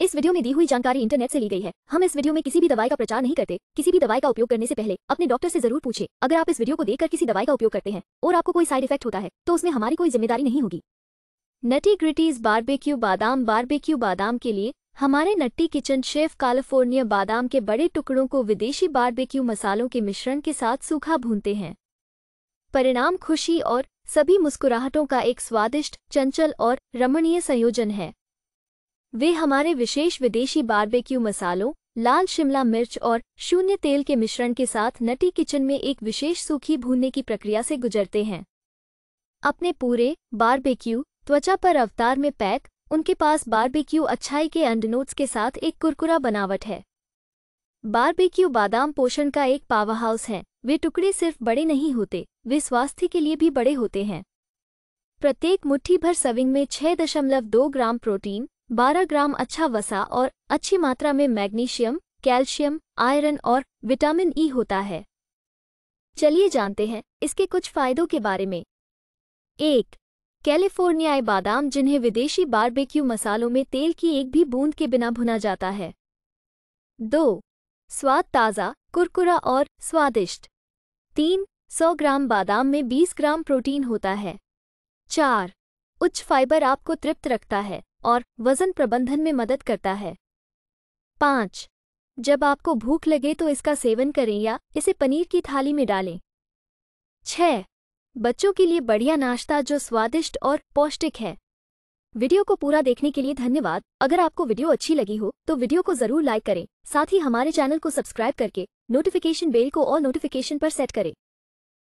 इस वीडियो में दी हुई जानकारी इंटरनेट से ली गई है हम इस वीडियो में किसी भी दवाई का प्रचार नहीं करते किसी भी दवाई का उपयोग करने से पहले अपने डॉक्टर से जरूर पूछे अगर आप इस वीडियो को देखकर किसी दवाई का उपयोग करते हैं और आपको कोई साइड इफेक्ट होता है तो उसमें हमारी कोई जिम्मेदारी नहीं होगी नटी ग्रिटीज बारबेक्यू बादाम बारबेक्यू बादाम के लिए हमारे नट्टी किचन शेफ कैलिफोर्निया बादाम के बड़े टुकड़ों को विदेशी बारबेक्यू मसालों के मिश्रण के साथ सूखा भूनते हैं परिणाम खुशी और सभी मुस्कुराहटों का एक स्वादिष्ट चंचल और रमणीय संयोजन है वे हमारे विशेष विदेशी बारबेक्यू मसालों लाल शिमला मिर्च और शून्य तेल के मिश्रण के साथ नटी किचन में एक विशेष सूखी भूनने की प्रक्रिया से गुजरते हैं अपने पूरे बारबेक्यू त्वचा पर अवतार में पैक उनके पास बारबेक्यू अच्छाई के अंडनोट्स के साथ एक कुरकुरा बनावट है बारबेक्यू बादाम पोषण का एक पावरहाउस है वे टुकड़े सिर्फ बड़े नहीं होते वे स्वास्थ्य के लिए भी बड़े होते हैं प्रत्येक मुट्ठी भर सविंग में 6.2 ग्राम प्रोटीन 12 ग्राम अच्छा वसा और अच्छी मात्रा में मैग्नीशियम कैल्शियम आयरन और विटामिन ई e होता है चलिए जानते हैं इसके कुछ फायदों के बारे में एक कैलिफोर्नियाई बादाम जिन्हें विदेशी बारबेक्यू मसालों में तेल की एक भी बूंद के बिना भुना जाता है दो स्वाद ताज़ा कुरकुरा और स्वादिष्ट तीन सौ ग्राम बादाम में बीस ग्राम प्रोटीन होता है चार उच्च फाइबर आपको तृप्त रखता है और वजन प्रबंधन में मदद करता है पाँच जब आपको भूख लगे तो इसका सेवन करें या इसे पनीर की थाली में डालें छह बच्चों के लिए बढ़िया नाश्ता जो स्वादिष्ट और पौष्टिक है वीडियो को पूरा देखने के लिए धन्यवाद अगर आपको वीडियो अच्छी लगी हो तो वीडियो को जरूर लाइक करें साथ ही हमारे चैनल को सब्सक्राइब करके नोटिफिकेशन बेल को और नोटिफिकेशन पर सेट करें